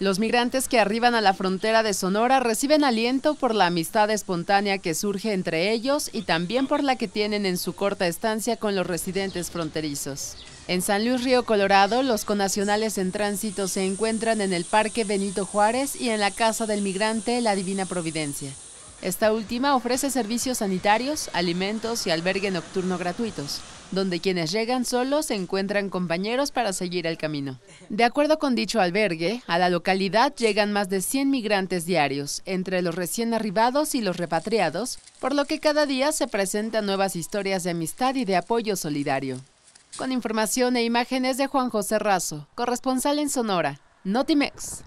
Los migrantes que arriban a la frontera de Sonora reciben aliento por la amistad espontánea que surge entre ellos y también por la que tienen en su corta estancia con los residentes fronterizos. En San Luis Río Colorado, los conacionales en tránsito se encuentran en el Parque Benito Juárez y en la Casa del Migrante La Divina Providencia. Esta última ofrece servicios sanitarios, alimentos y albergue nocturno gratuitos, donde quienes llegan solos encuentran compañeros para seguir el camino. De acuerdo con dicho albergue, a la localidad llegan más de 100 migrantes diarios, entre los recién arribados y los repatriados, por lo que cada día se presentan nuevas historias de amistad y de apoyo solidario. Con información e imágenes de Juan José Razo, corresponsal en Sonora, Notimex.